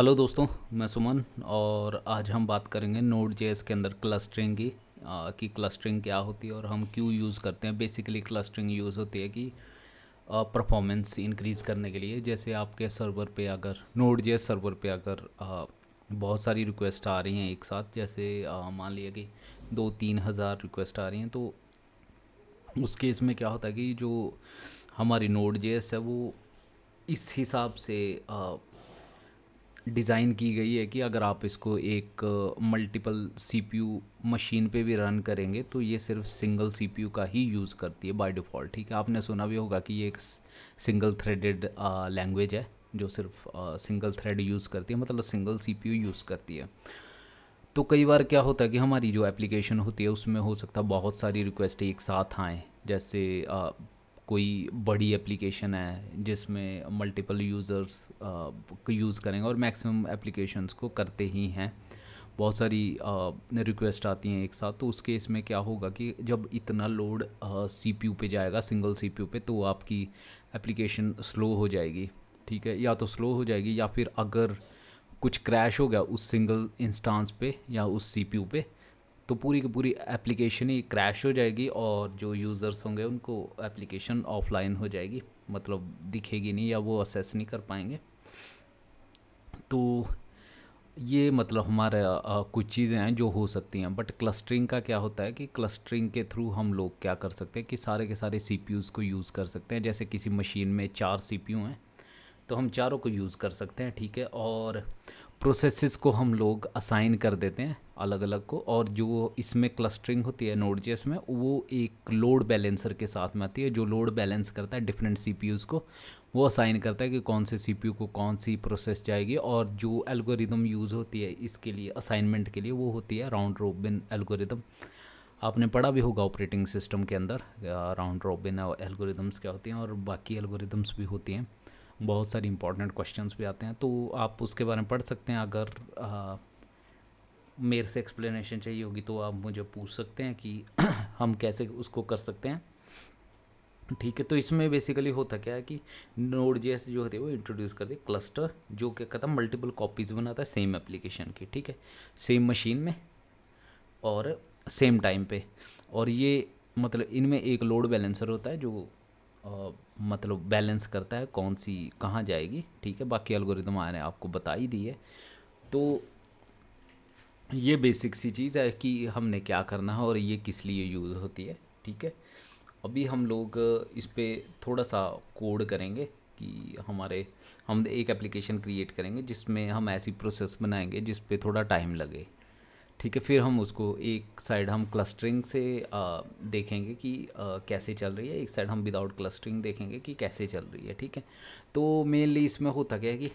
Hello दोस्तों मैं सुमन और आज हम बात करेंगे नोड जे के अंदर क्लस्टरिंग की आ, कि क्लस्टरिंग क्या होती है और हम क्यों यूज़ करते हैं बेसिकली क्लस्टरिंग यूज़ होती है कि परफॉर्मेंस इंक्रीज़ करने के लिए जैसे आपके सर्वर पे अगर नोड जे सर्वर पे अगर आ, बहुत सारी रिक्वेस्ट आ रही हैं एक साथ जैसे मान लिया कि दो तीन हज़ार रिक्वेस्ट आ रही हैं तो उस केस में क्या होता है कि जो हमारी नोड जे है वो इस हिसाब से आ, डिज़ाइन की गई है कि अगर आप इसको एक मल्टीपल सीपीयू मशीन पे भी रन करेंगे तो ये सिर्फ सिंगल सीपीयू का ही यूज़ करती है बाय डिफ़ॉल्ट ठीक है आपने सुना भी होगा कि ये एक सिंगल थ्रेडेड लैंग्वेज है जो सिर्फ सिंगल थ्रेड यूज़ करती है मतलब सिंगल सीपीयू यूज़ करती है तो कई बार क्या होता है कि हमारी जो एप्लीकेशन होती है उसमें हो सकता है बहुत सारी रिक्वेस्ट एक साथ आएँ जैसे कोई बड़ी एप्लीकेशन है जिसमें मल्टीपल यूज़र्स यूज़ करेंगे और मैक्सिमम एप्लीकेशंस को करते ही हैं बहुत सारी रिक्वेस्ट आती हैं एक साथ तो उस केस में क्या होगा कि जब इतना लोड सी पी यू पे जाएगा सिंगल सी पी यू पे तो आपकी एप्लीकेशन स्लो हो जाएगी ठीक है या तो स्लो हो जाएगी या फिर अगर कुछ क्रैश हो गया उस सिंगल इंस्टांस पे या उस सी पी यू पे तो पूरी की पूरी एप्लीकेशन ही क्रैश हो जाएगी और जो यूज़र्स होंगे उनको एप्लीकेशन ऑफलाइन हो जाएगी मतलब दिखेगी नहीं या वो असेस नहीं कर पाएंगे तो ये मतलब हमारे कुछ चीज़ें हैं जो हो सकती हैं बट क्लस्टरिंग का क्या होता है कि क्लस्टरिंग के थ्रू हम लोग क्या कर सकते हैं कि सारे के सारे सी को यूज़ कर सकते हैं जैसे किसी मशीन में चार सी हैं तो हम चारों को यूज़ कर सकते हैं ठीक है और प्रोसेसेस को हम लोग असाइन कर देते हैं अलग अलग को और जो इसमें क्लस्टरिंग होती है नोड जेस में वो एक लोड बैलेंसर के साथ में आती है जो लोड बैलेंस करता है डिफरेंट सी को वो असाइन करता है कि कौन से सी को कौन सी प्रोसेस जाएगी और जो एल्गोरिदम यूज़ होती है इसके लिए असाइनमेंट के लिए वो होती है राउंड रोबिन एल्गोरिदम आपने पढ़ा भी होगा ऑपरेटिंग सिस्टम के अंदर राउंड रोबिन एल्गोरिदम्स क्या होती हैं और बाकी एल्गोरिदम्स भी होती हैं बहुत सारे इंपॉर्टेंट क्वेश्चंस भी आते हैं तो आप उसके बारे में पढ़ सकते हैं अगर आ, मेरे से एक्सप्लेनेशन चाहिए होगी तो आप मुझे पूछ सकते हैं कि हम कैसे उसको कर सकते हैं ठीक है तो इसमें बेसिकली होता क्या है कि नोड जेस जो होती है वो इंट्रोड्यूस कर दी क्लस्टर जो क्या कहता है मल्टीपल कॉपीज़ बनाता है सेम एप्लीकेशन की ठीक है सेम मशीन में और सेम टाइम पे और ये मतलब इनमें एक लोड बैलेंसर होता है जो मतलब बैलेंस करता है कौन सी कहाँ जाएगी ठीक है बाकी अलगोरिदम आने आपको बता ही दी है तो ये बेसिक सी चीज़ है कि हमने क्या करना है और ये किस लिए यूज़ होती है ठीक है अभी हम लोग इस पर थोड़ा सा कोड करेंगे कि हमारे हम एक एप्लीकेशन क्रिएट करेंगे जिसमें हम ऐसी प्रोसेस बनाएंगे जिस पर थोड़ा टाइम लगे ठीक है फिर हम उसको एक साइड हम क्लस्टरिंग से आ, देखेंगे कि आ, कैसे चल रही है एक साइड हम विदाउट क्लस्टरिंग देखेंगे कि कैसे चल रही है ठीक है तो मेनली इसमें होता क्या है कि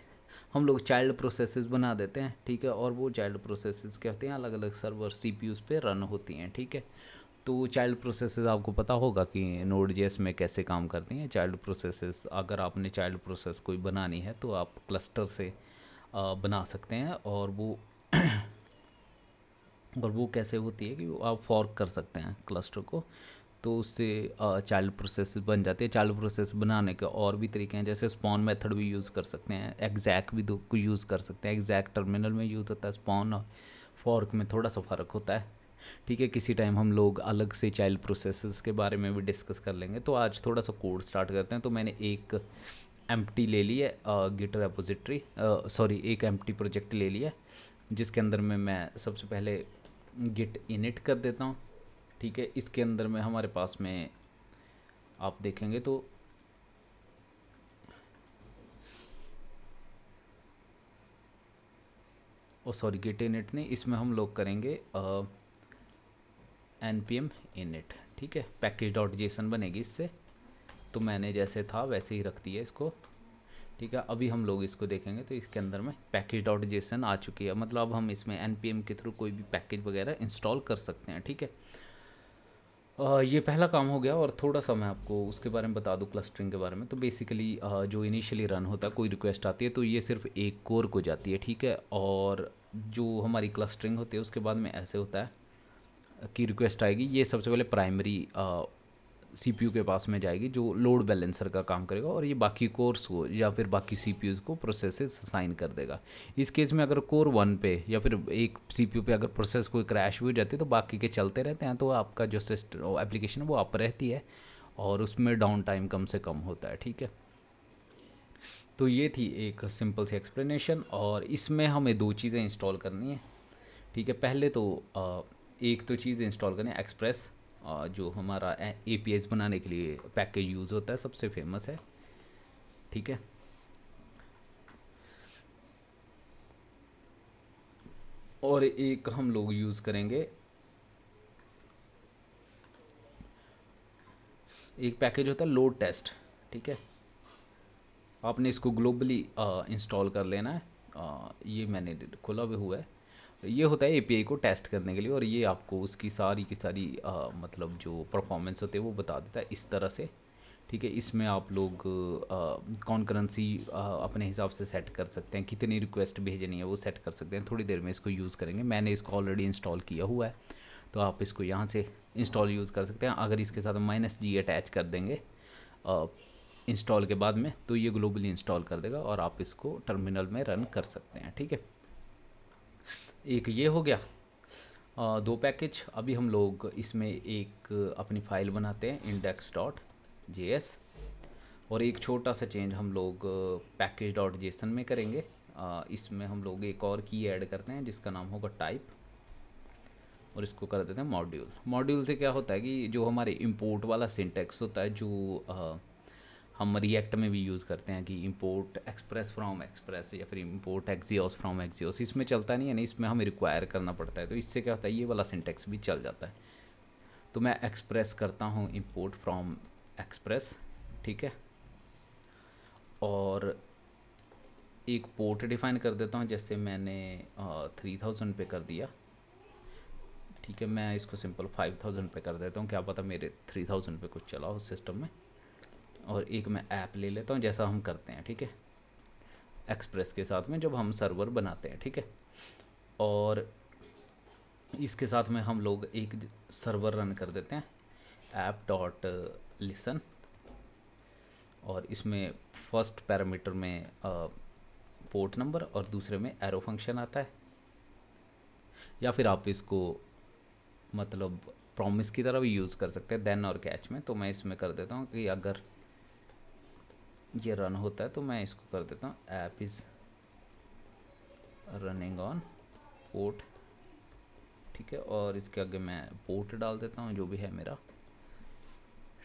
हम लोग चाइल्ड प्रोसेसेस बना देते हैं ठीक है और वो चाइल्ड प्रोसेसेस क्या होते हैं अलग अलग सर्वर सी पी पे रन होती हैं ठीक है तो चाइल्ड प्रोसेसेस आपको पता होगा कि नोड जेस में कैसे काम करती हैं चाइल्ड प्रोसेसेस अगर आपने चाइल्ड प्रोसेस कोई बनानी है तो आप क्लस्टर से बना सकते हैं और वो पर वो कैसे होती है कि आप फॉर्क कर सकते हैं क्लस्टर को तो उससे चाइल्ड प्रोसेस बन जाती है चाइल्ड प्रोसेस बनाने के और भी तरीके हैं जैसे स्पॉन मेथड भी यूज़ कर सकते हैं एग्जैक्ट भी दो को यूज़ कर सकते हैं एग्जैक्ट टर्मिनल में यूज़ होता है स्पॉन और फॉर्क में थोड़ा सा फ़र्क होता है ठीक है किसी टाइम हम लोग अलग से चाइल्ड प्रोसेस के बारे में भी डिस्कस कर लेंगे तो आज थोड़ा सा कोड स्टार्ट करते हैं तो मैंने एक एम ले ली है गिटर अपोजिट्री सॉरी एक एम प्रोजेक्ट ले लिया जिसके अंदर में मैं सबसे पहले गिट इनिट कर देता हूँ ठीक है इसके अंदर में हमारे पास में आप देखेंगे तो ओ सॉरी गिट इनिट नहीं इसमें हम लोग करेंगे एन पी एम इनिट ठीक है पैकेज डॉट जेसन बनेगी इससे तो मैंने जैसे था वैसे ही रख दिया इसको ठीक है अभी हम लोग इसको देखेंगे तो इसके अंदर में पैकेज डॉट जेसन आ चुकी है मतलब अब हम इसमें एन के थ्रू कोई भी पैकेज वगैरह इंस्टॉल कर सकते हैं ठीक है ये पहला काम हो गया और थोड़ा सा मैं आपको उसके बारे में बता दूँ क्लस्टरिंग के बारे में तो बेसिकली जो इनिशियली रन होता है कोई रिक्वेस्ट आती है तो ये सिर्फ एक कोर को जाती है ठीक है और जो हमारी क्लस्टरिंग होती है उसके बाद में ऐसे होता है कि रिक्वेस्ट आएगी ये सबसे पहले प्राइमरी सीपीयू के पास में जाएगी जो लोड बैलेंसर का काम करेगा और ये बाकी कोर्स को या फिर बाकी सी को प्रोसेस साइन कर देगा इस केस में अगर कोर वन पे या फिर एक सी पे अगर प्रोसेस कोई क्रैश भी हो जाती है तो बाकी के चलते रहते हैं तो आपका जो सिस्टम एप्लीकेशन है वो अप रहती है और उसमें डाउन टाइम कम से कम होता है ठीक है तो ये थी एक सिंपल सी एक्सप्लेनेशन और इसमें हमें दो चीज़ें इंस्टॉल करनी है ठीक है पहले तो एक तो चीज़ इंस्टॉल करनी है एक्सप्रेस जो हमारा ए पी बनाने के लिए पैकेज यूज़ होता है सबसे फेमस है ठीक है और एक हम लोग यूज़ करेंगे एक पैकेज होता है लोड टेस्ट ठीक है आपने इसको ग्लोबली इंस्टॉल कर लेना है आ, ये मैंने खुला भी हुआ है ये होता है ए को टेस्ट करने के लिए और ये आपको उसकी सारी की सारी आ, मतलब जो परफॉर्मेंस होती है वो बता देता है इस तरह से ठीक है इसमें आप लोग कौन करेंसी अपने हिसाब से सेट कर सकते हैं कितनी रिक्वेस्ट भेजनी है वो सेट कर सकते हैं थोड़ी देर में इसको यूज़ करेंगे मैंने इसको ऑलरेडी इंस्टॉल किया हुआ है तो आप इसको यहाँ से इंस्टॉल यूज़ कर सकते हैं अगर इसके साथ माइनस जी अटैच कर देंगे इंस्टॉल के बाद में तो ये ग्लोबली इंस्टॉल कर देगा और आप इसको टर्मिनल में रन कर सकते हैं ठीक है एक ये हो गया आ, दो पैकेज अभी हम लोग इसमें एक अपनी फाइल बनाते हैं इंडेक्स डॉट जे एस और एक छोटा सा चेंज हम लोग पैकेज डॉट जेसन में करेंगे इसमें हम लोग एक और की ऐड करते हैं जिसका नाम होगा टाइप और इसको कर देते हैं मॉड्यूल मॉड्यूल से क्या होता है कि जो हमारे इम्पोर्ट वाला सिंटेक्स होता है जो आ, हम रिएक्ट में भी यूज़ करते हैं कि इम्पोर्ट एक्सप्रेस फ्रॉम एक्सप्रेस या फिर इम्पोर्ट एक्जियोस फ्रॉम एक्जियोस इसमें चलता नहीं है ना इसमें हमें रिक्वायर करना पड़ता है तो इससे क्या होता है ये वाला सिंटेक्स भी चल जाता है तो मैं एक्सप्रेस करता हूँ इम्पोर्ट फ्रॉम एक्सप्रेस ठीक है और एक पोर्ट डिफाइन कर देता हूँ जैसे मैंने थ्री थाउजेंड पे कर दिया ठीक है मैं इसको सिंपल फाइव थाउजेंड पे कर देता हूँ क्या पता मेरे थ्री थाउजेंड पे कुछ चला हो सिस्टम में और एक मैं ऐप ले लेता हूँ जैसा हम करते हैं ठीक है एक्सप्रेस के साथ में जब हम सर्वर बनाते हैं ठीक है और इसके साथ में हम लोग एक सर्वर रन कर देते हैं ऐप डॉट लिसन और इसमें फर्स्ट पैरामीटर में पोर्ट नंबर और दूसरे में एरो फंक्शन आता है या फिर आप इसको मतलब प्रॉमिस की तरह भी यूज़ कर सकते हैं देन और कैच में तो मैं इसमें कर देता हूँ कि अगर ये रन होता है तो मैं इसको कर देता हूँ app is running on port ठीक है और इसके आगे मैं पोर्ट डाल देता हूँ जो भी है मेरा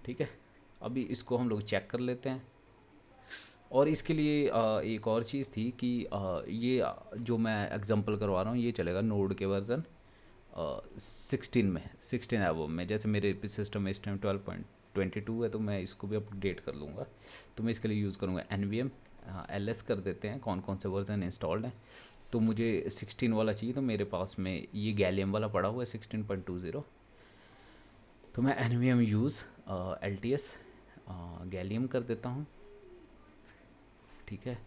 ठीक है अभी इसको हम लोग चेक कर लेते हैं और इसके लिए एक और चीज़ थी कि ये जो मैं एग्जांपल करवा रहा हूँ ये चलेगा नोड के वर्ज़न सिक्सटीन में सिक्सटीन एवो में जैसे मेरे सिस्टम में इस time twelve point twenty two है तो मैं इसको भी अपडेट कर लूँगा तो मैं इसके लिए यूज़ करूँगा N V M L S कर देते हैं कौन कौन से वर्जन इंस्टॉल्ड हैं तो मुझे सिक्सटीन वाला चाहिए तो मेरे पास में ये गैलियम वाला पड़ा हुआ है सिक्सटीन पॉइंट टू ज़ीरो तो मैं N V M use L T S gallium कर देता हूँ ठीक है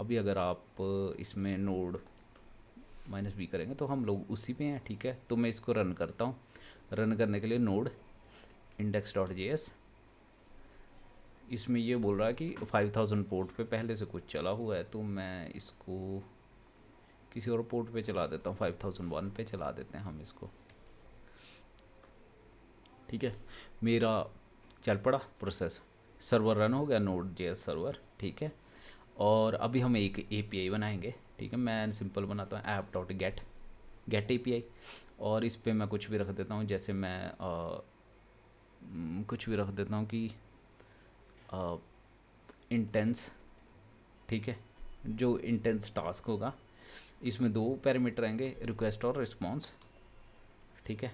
अभी अगर आप इसमें नोड माइनस बी करेंगे तो हम लोग उसी पे हैं ठीक है तो मैं इसको रन करता हूँ रन करने के लिए node index dot J S इसमें ये बोल रहा है कि फाइव थाउजेंड पोर्ट पे पहले से कुछ चला हुआ है तो मैं इसको किसी और पोर्ट पे चला देता हूँ फाइव थाउजेंड वन पे चला देते हैं हम इसको ठीक है मेरा चल पड़ा प्रोसेस सर्वर रन हो गया नोट जे सर्वर ठीक है और अभी हम एक ए बनाएंगे ठीक है मैं सिंपल बनाता हूँ app dot get get A और इस पर मैं कुछ भी रख देता हूँ जैसे मैं हम्म, कुछ भी रख देता हूँ कि इंटेंस ठीक है जो इंटेंस टास्क होगा इसमें दो पैरामीटर आएंगे रिक्वेस्ट और रिस्पॉन्स ठीक है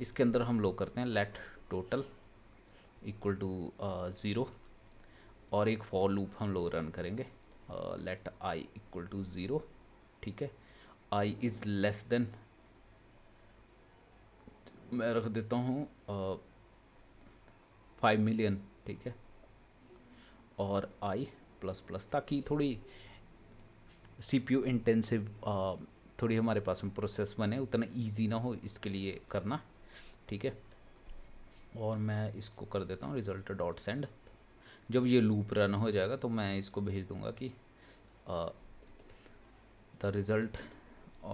इसके अंदर हम लोग करते हैं let total equal to zero और एक फॉर लूप हम लोग रन करेंगे let I equal to zero ठीक है आई इज़ लेस देन मैं रख देता हूँ फाइव मिलियन ठीक है और आई प्लस प्लस ताकि थोड़ी सी पी यू इंटेंसिव थोड़ी हमारे पास में प्रोसेस बने उतना इजी ना हो इसके लिए करना ठीक है और मैं इसको कर देता हूँ रिजल्ट डॉट सेंड जब ये लूप रन हो जाएगा तो मैं इसको भेज दूँगा कि the result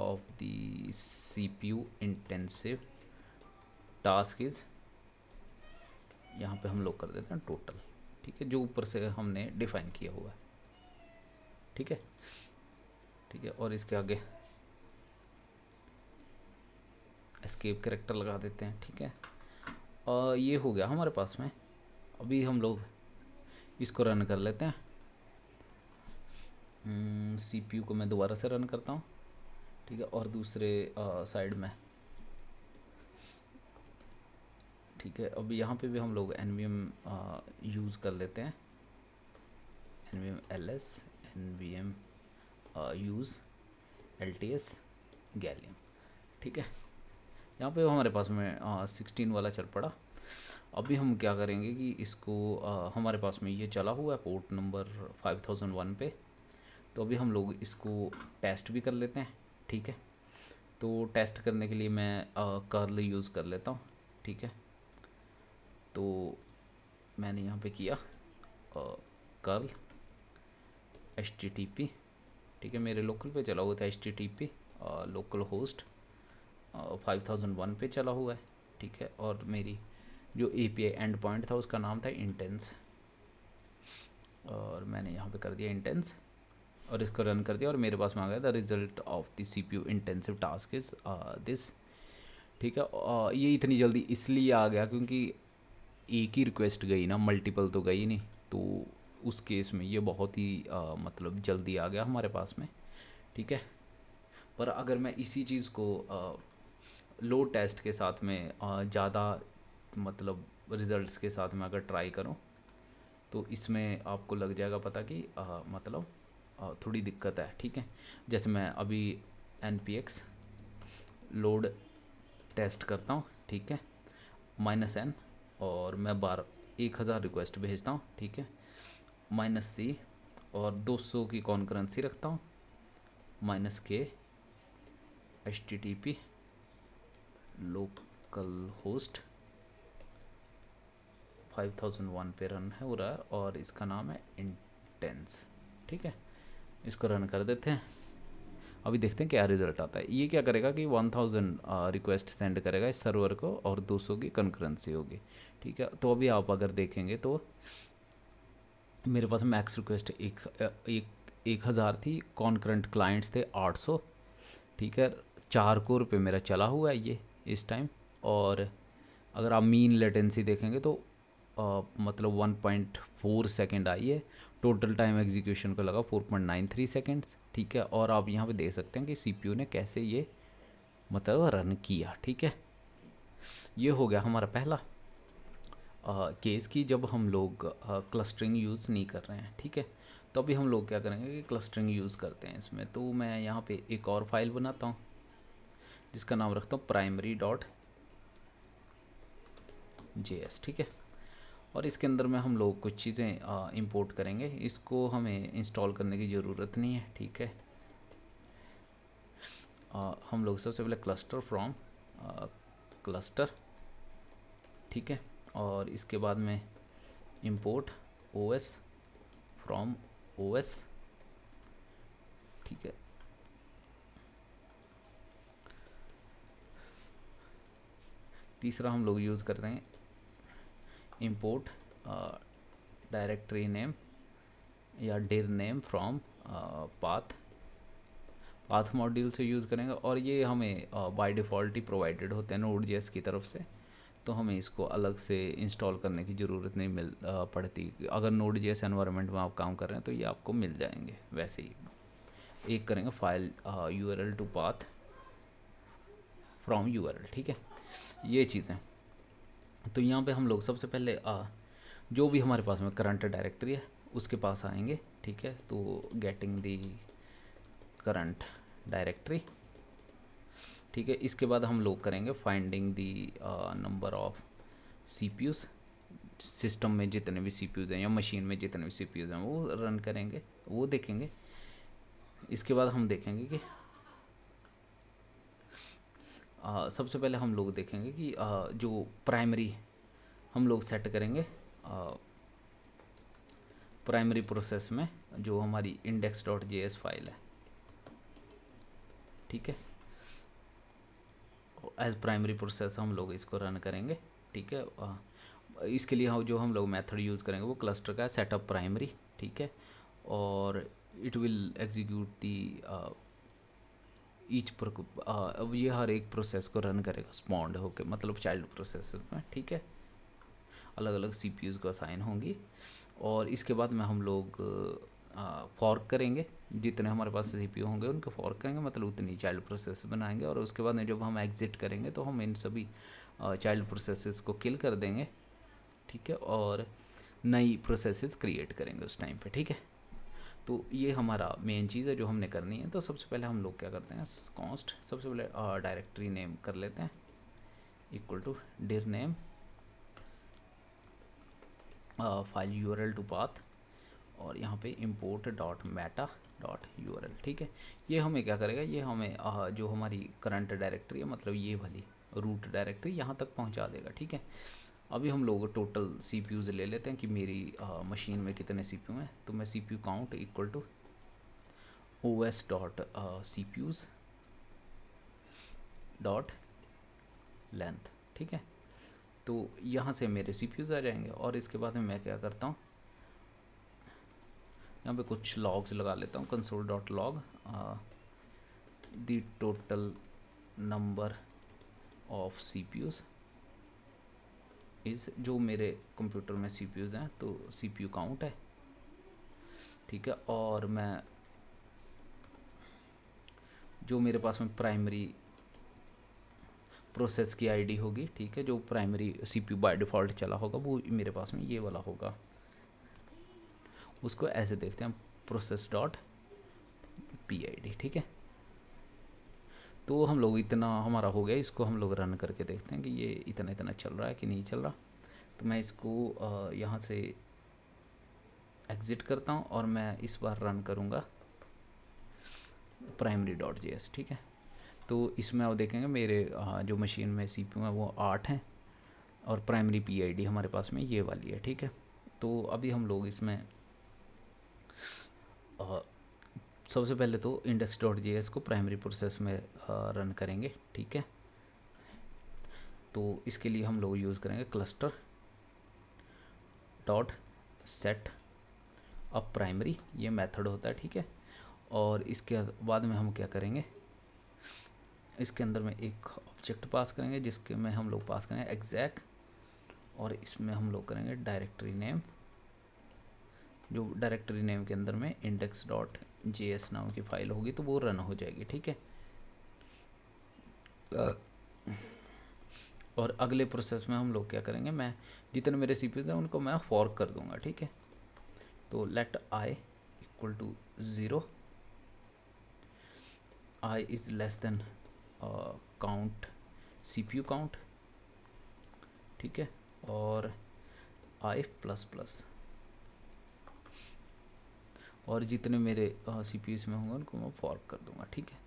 of the C P U intensive task is यहाँ पे हम लोग कर देते हैं टोटल ठीक है जो ऊपर से हमने डिफाइन किया हुआ है ठीक है ठीक है और इसके आगे स्केप करेक्टर लगा देते हैं ठीक है और ये हो गया हमारे पास में अभी हम लोग इसको रन कर लेते हैं सी पी यू को मैं दोबारा से रन करता हूँ ठीक है और दूसरे साइड में ठीक है अब यहाँ पे भी हम लोग एन वी एम यूज़ कर लेते हैं N V M L S N V M use L T S gallium ठीक है यहाँ पे हमारे पास में सिक्सटीन वाला चल पड़ा अभी हम क्या करेंगे कि इसको आ, हमारे पास में ये चला हुआ है port number five thousand one पे तो अभी हम लोग इसको टेस्ट भी कर लेते हैं ठीक है तो टेस्ट करने के लिए मैं कर्ल यूज़ कर लेता हूँ ठीक है तो मैंने यहाँ पे किया curl H T T P ठीक है मेरे लोकल पे चला हुआ था H T T P local host five thousand one पे चला हुआ है ठीक है और मेरी जो A P I end point था उसका नाम था इंटेंस और मैंने यहाँ पे कर दिया इंटेंस और इसको रन कर दिया और मेरे पास में आ गया the result of the C P U intensive task is this ठीक है आ, ये इतनी जल्दी इसलिए आ गया क्योंकि एक ही रिक्वेस्ट गई ना मल्टीपल तो गई नहीं तो उस केस में ये बहुत ही आ, मतलब जल्दी आ गया हमारे पास में ठीक है पर अगर मैं इसी चीज़ को आ, लो टेस्ट के साथ में ज़्यादा मतलब रिज़ल्ट्स के साथ में अगर ट्राई करूँ तो इसमें आपको लग जाएगा पता कि आ, मतलब आ, थोड़ी दिक्कत है ठीक है जैसे मैं अभी N P X load test करता हूँ ठीक है माइनस एन और मैं बार एक हज़ार रिक्वेस्ट भेजता हूँ ठीक है माइनस सी और दो सौ की कौन करेंसी रखता हूँ minus k H T T P local host five thousand one पे रन है हो रहा है और इसका नाम है इंटेंस ठीक है इसको रन कर देते हैं अभी देखते हैं क्या रिजल्ट आता है ये क्या करेगा कि 1000 रिक्वेस्ट सेंड करेगा इस सर्वर को और 200 की कंकरेंसी होगी ठीक है तो अभी आप अगर देखेंगे तो मेरे पास मैक्स रिक्वेस्ट एक एक एक हज़ार थी कॉन्करेंट क्लाइंट्स थे आठ सौ ठीक है चार को रुपये मेरा चला हुआ है ये इस टाइम और अगर आप मीन लेटेंसी देखेंगे तो आ, मतलब वन पॉइंट फोर सेकेंड आई है टोटल टाइम एग्जीक्यूशन को लगा four point nine three seconds ठीक है और आप यहाँ पे देख सकते हैं कि सीपीयू ने कैसे ये मतलब रन किया ठीक है ये हो गया हमारा पहला केस की जब हम लोग क्लस्टरिंग यूज़ नहीं कर रहे हैं ठीक है तो अभी हम लोग क्या करेंगे कि क्लस्टरिंग यूज़ करते हैं इसमें तो मैं यहाँ पे एक और फाइल बनाता हूँ जिसका नाम रखता हूँ प्राइमरी डॉट जे ठीक है और इसके अंदर में हम लोग कुछ चीज़ें इंपोर्ट करेंगे इसको हमें इंस्टॉल करने की ज़रूरत नहीं है ठीक है आ, हम लोग सबसे पहले क्लस्टर फ्रॉम क्लस्टर ठीक है और इसके बाद में import O S from O S ठीक है तीसरा हम लोग यूज़ करते हैं इम्पोर्ट डायरेक्टरी नेम या dir name from path path module से यूज़ करेंगे और ये हमें बाय uh, डिफ़ॉल्ट ही प्रोवाइडेड होते हैं नोड जेस की तरफ से तो हमें इसको अलग से इंस्टॉल करने की ज़रूरत नहीं मिल पड़ती अगर नोड जैसे एस एनवायरमेंट में आप काम कर रहे हैं तो ये आपको मिल जाएंगे वैसे ही एक करेंगे file U R L to path from U R L ठीक है ये चीज़ें तो यहाँ पे हम लोग सबसे पहले आ, जो भी हमारे पास में करंट डायरेक्टरी है उसके पास आएंगे ठीक है तो गेटिंग दी करंट डायरेक्टरी ठीक है इसके बाद हम लोग करेंगे finding the number of C system में जितने भी सी हैं या मशीन में जितने भी सी हैं वो रन करेंगे वो देखेंगे इसके बाद हम देखेंगे कि आ, uh, सबसे पहले हम लोग देखेंगे कि आ, uh, जो प्राइमरी हम लोग सेट करेंगे आ, प्राइमरी प्रोसेस में जो हमारी इंडेक्स डॉट जे फाइल है ठीक है एज प्राइमरी प्रोसेस हम लोग इसको रन करेंगे ठीक है इसके लिए हम जो हम लोग मेथड यूज़ करेंगे वो क्लस्टर का सेटअप प्राइमरी ठीक है और it will execute the each अब ये हर एक प्रोसेस को रन करेगा स्पॉन्ड होके मतलब चाइल्ड प्रोसेस में ठीक है अलग अलग सी पी को असाइन होंगी और इसके बाद में हम लोग फॉर्क करेंगे जितने हमारे पास सी पी होंगे उनको फॉर्क करेंगे मतलब उतनी चाइल्ड प्रोसेस बनाएंगे और उसके बाद जब हम एग्ज़िट करेंगे तो हम इन सभी चाइल्ड प्रोसेस को किल कर देंगे ठीक है और नई प्रोसेसेस क्रिएट करेंगे उस टाइम पे ठीक है तो ये हमारा मेन चीज़ है जो हमने करनी है तो सबसे पहले हम लोग क्या करते हैं कॉस्ट सबसे पहले डायरेक्टरी नेम कर लेते हैं equal to dir name file URL to path और यहाँ पे import dot meta dot U ठीक है ये हमें क्या करेगा ये हमें जो हमारी करंट डायरेक्टरी है मतलब ये वाली रूट डायरेक्टरी यहाँ तक पहुँचा देगा ठीक है अभी हम लोग टोटल सी ले लेते हैं कि मेरी आ, मशीन में कितने सी पी हैं तो मैं C P count equal to O S dot C dot length ठीक है तो यहाँ से मेरे सी आ जाएंगे और इसके बाद में मैं क्या करता हूँ यहाँ पे कुछ लॉग्स लगा लेता हूँ console dot log the total number of C is जो मेरे कंप्यूटर में सी हैं तो सी काउंट है ठीक है और मैं जो मेरे पास में प्राइमरी प्रोसेस की आईडी होगी ठीक है जो प्राइमरी सीपीयू बाय डिफ़ॉल्ट चला होगा वो मेरे पास में ये वाला होगा उसको ऐसे देखते हैं process dot P I D ठीक है तो हम लोग इतना हमारा हो गया इसको हम लोग रन करके देखते हैं कि ये इतना इतना चल रहा है कि नहीं चल रहा तो मैं इसको यहाँ से एग्ज़िट करता हूँ और मैं इस बार रन करूँगा प्राइमरी डॉट जे एस ठीक है तो इसमें आप देखेंगे मेरे जो मशीन में सी पी है वो आठ हैं और प्राइमरी पी आई डी हमारे पास में ये वाली है ठीक है तो अभी हम लोग इसमें सबसे पहले तो इंडेक्स डॉट जी एस को प्राइमरी प्रोसेस में रन करेंगे ठीक है तो इसके लिए हम लोग यूज़ करेंगे cluster dot set up primary ये मेथड होता है ठीक है और इसके बाद में हम क्या करेंगे इसके अंदर में एक ऑब्जेक्ट पास करेंगे जिसके में हम लोग पास करेंगे एग्जैक्ट और इसमें हम लोग करेंगे डायरेक्टरी नेम जो डायरेक्टरी नेम के अंदर में इंडेक्स डॉट जे एस नाम की फाइल होगी तो वो रन हो जाएगी ठीक है uh. और अगले प्रोसेस में हम लोग क्या करेंगे मैं जितने मेरे सी हैं उनको मैं फॉर्क कर दूंगा ठीक है तो let I equal to zero I is less than count C P U count ठीक है और आई प्लस प्लस और जितने मेरे सी पी में होंगे उनको मैं फॉर्क कर दूंगा ठीक है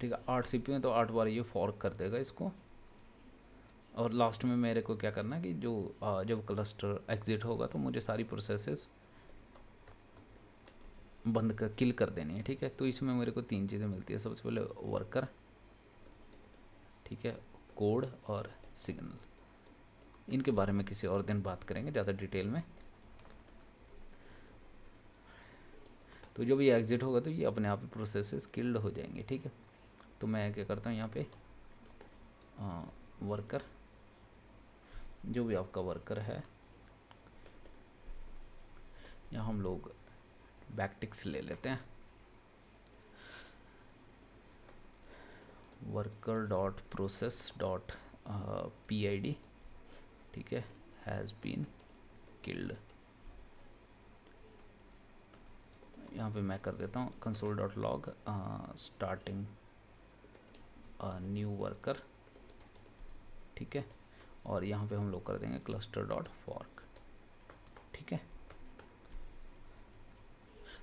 ठीक है आठ सी पी तो आठ बार ये फॉर्क कर देगा इसको और लास्ट में मेरे को क्या करना है कि जो आ, जब क्लस्टर एग्ज़िट होगा तो मुझे सारी प्रोसेसेस बंद कर किल कर देनी है ठीक है तो इसमें मेरे को तीन चीज़ें मिलती है सबसे पहले वर्कर ठीक है कोड और सिग्नल इनके बारे में किसी और दिन बात करेंगे ज़्यादा डिटेल में तो जब ये एग्ज़िट होगा तो ये अपने आप प्रोसेस स्किल्ड हो जाएंगे ठीक है तो मैं क्या करता हूँ यहाँ पे आ, वर्कर जो भी आपका वर्कर है यहाँ हम लोग बैकटिक्स ले लेते हैं worker dot process dot P I D ठीक है हैज़ बीन किल्ड यहाँ पे मैं कर देता हूँ console dot log starting new worker ठीक है और यहाँ पे हम लोग कर देंगे क्लस्टर डॉट फॉर्क ठीक है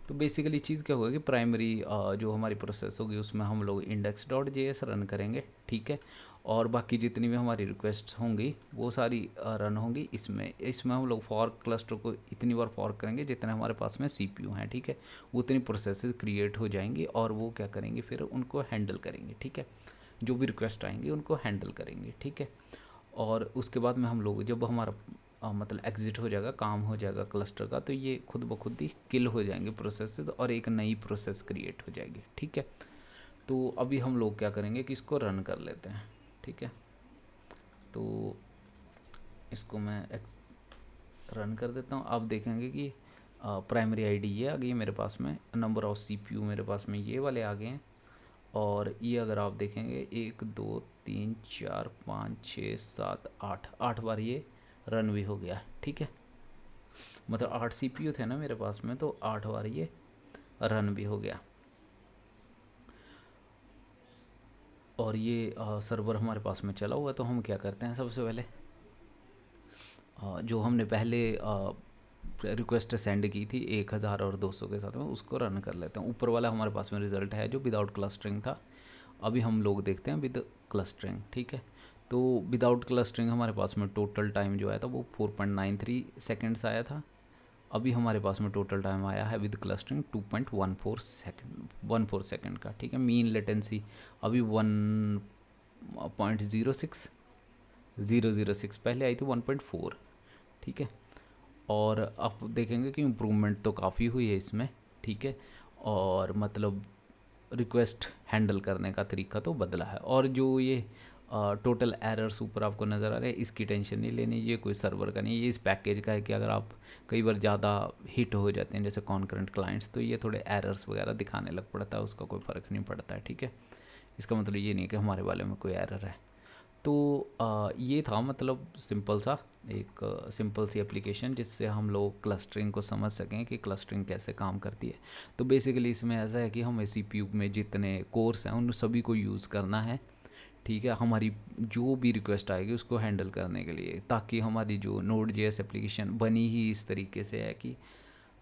तो बेसिकली चीज़ क्या होगा कि प्राइमरी uh, जो हमारी प्रोसेस होगी उसमें हम लोग इंडेक्स डॉट जे रन करेंगे ठीक है और बाकी जितनी भी हमारी रिक्वेस्ट होंगी वो सारी रन होंगी इसमें इसमें हम लोग फॉर क्लस्टर को इतनी बार फॉर करेंगे जितने हमारे पास में सी पी हैं ठीक है उतनी प्रोसेसेस क्रिएट हो जाएंगी और वो क्या करेंगे फिर उनको हैंडल करेंगे ठीक है जो भी रिक्वेस्ट आएंगी उनको हैंडल करेंगे ठीक है और उसके बाद में हम लोग जब हमारा आ, मतलब एग्ज़िट हो जाएगा काम हो जाएगा क्लस्टर का तो ये खुद ब खुद ही किल हो जाएंगे प्रोसेसेस और एक नई प्रोसेस क्रिएट हो जाएगी ठीक है तो अभी हम लोग क्या करेंगे कि इसको रन कर लेते हैं ठीक है तो इसको मैं रन कर देता हूँ आप देखेंगे कि प्राइमरी आईडी ये आ गई है मेरे पास में नंबर ऑफ सीपीयू मेरे पास में ये वाले आ गए हैं और ये अगर आप देखेंगे एक दो तीन चार पाँच छः सात आठ आठ बार ये रन भी हो गया ठीक है मतलब आठ सीपीयू थे ना मेरे पास में तो आठ बार ये रन भी हो गया और ये आ, सर्वर हमारे पास में चला हुआ है तो हम क्या करते हैं सबसे पहले आ, जो हमने पहले आ, रिक्वेस्ट सेंड की थी एक हज़ार और दो सौ के साथ में उसको रन कर लेते हैं ऊपर वाला हमारे पास में रिज़ल्ट है जो विदाउट क्लस्टरिंग था अभी हम लोग देखते हैं विद क्लस्टरिंग ठीक है तो विदाउट क्लस्टरिंग हमारे पास में टोटल टाइम जो आया था वो four point nine three seconds आया था अभी हमारे पास में टोटल टाइम आया है with clustering 2.14 point one four second one four second का ठीक है मीन लेटेंसी अभी one point zero six zero zero six पहले आई थी वन पॉइंट फोर ठीक है और आप देखेंगे कि इम्प्रूवमेंट तो काफ़ी हुई है इसमें ठीक है और मतलब रिक्वेस्ट हैंडल करने का तरीका तो बदला है और जो ये टोटल एरर्स ऊपर आपको नज़र आ रहे हैं इसकी टेंशन नहीं लेनी ये कोई सर्वर का नहीं ये इस पैकेज का है कि अगर आप कई बार ज़्यादा हिट हो जाते हैं जैसे कॉन्करेंट क्लाइंट्स तो ये थोड़े एरर्स वगैरह दिखाने लग पड़ता है उसका कोई फ़र्क नहीं पड़ता है ठीक है इसका मतलब ये नहीं कि हमारे वाले में कोई एरर है तो आ, ये था मतलब सिंपल सा एक सिंपल सी एप्लीकेशन जिससे हम लोग क्लस्टरिंग को समझ सकें कि क्लस्टरिंग कैसे काम करती है तो बेसिकली इसमें ऐसा है कि हम सी में जितने कोर्स हैं उन सभी को यूज़ करना है ठीक है हमारी जो भी रिक्वेस्ट आएगी उसको हैंडल करने के लिए ताकि हमारी जो नोट जे एस एप्लीकेशन बनी ही इस तरीके से है कि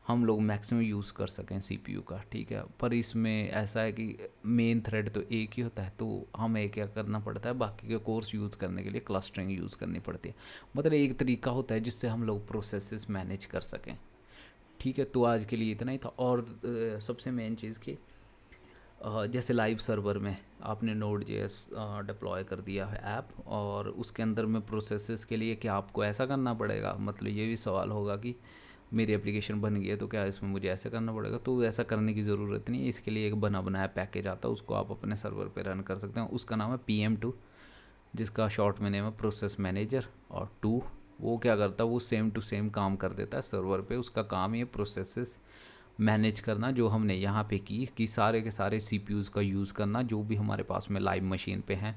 हम लोग मैक्सिमम यूज़ कर सकें सीपीयू का ठीक है पर इसमें ऐसा है कि मेन थ्रेड तो एक ही होता है तो हमें क्या करना पड़ता है बाकी के कोर्स यूज़ करने के लिए क्लस्टरिंग यूज़ करनी पड़ती है मतलब एक तरीका होता है जिससे हम लोग प्रोसेसेस मैनेज कर सकें ठीक है तो आज के लिए इतना ही था और सबसे मेन चीज़ की जैसे लाइव सर्वर में आपने नोड जे डिप्लॉय कर दिया है ऐप और उसके अंदर में प्रोसेसेस के लिए क्या आपको ऐसा करना पड़ेगा मतलब ये भी सवाल होगा कि मेरी एप्लीकेशन बन गई है तो क्या इसमें मुझे ऐसा करना पड़ेगा तो ऐसा करने की ज़रूरत नहीं है इसके लिए एक बना बनाया पैकेज आता है उसको आप अपने सर्वर पर रन कर सकते हैं उसका नाम है पी एम टू जिसका शॉर्ट में नेम है प्रोसेस मैनेजर और टू वो क्या करता है वो सेम टू सेम काम कर देता है सर्वर पे उसका काम ये प्रोसेसेस मैनेज करना जो हमने यहाँ पे की कि सारे के सारे सी का यूज़ करना जो भी हमारे पास में लाइव मशीन पे हैं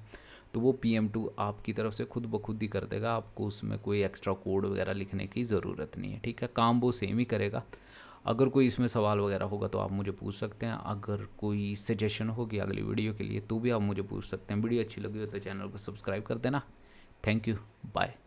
तो वो पी एम टू आपकी तरफ से खुद ब खुद ही कर देगा आपको उसमें कोई एक्स्ट्रा कोड वगैरह लिखने की ज़रूरत नहीं है ठीक है काम वो सेम ही करेगा अगर कोई इसमें सवाल वगैरह होगा तो आप मुझे पूछ सकते हैं अगर कोई सजेशन होगी अगली वीडियो के लिए तो भी आप मुझे पूछ सकते हैं वीडियो अच्छी लगी हो तो चैनल को सब्सक्राइब कर देना थैंक यू बाय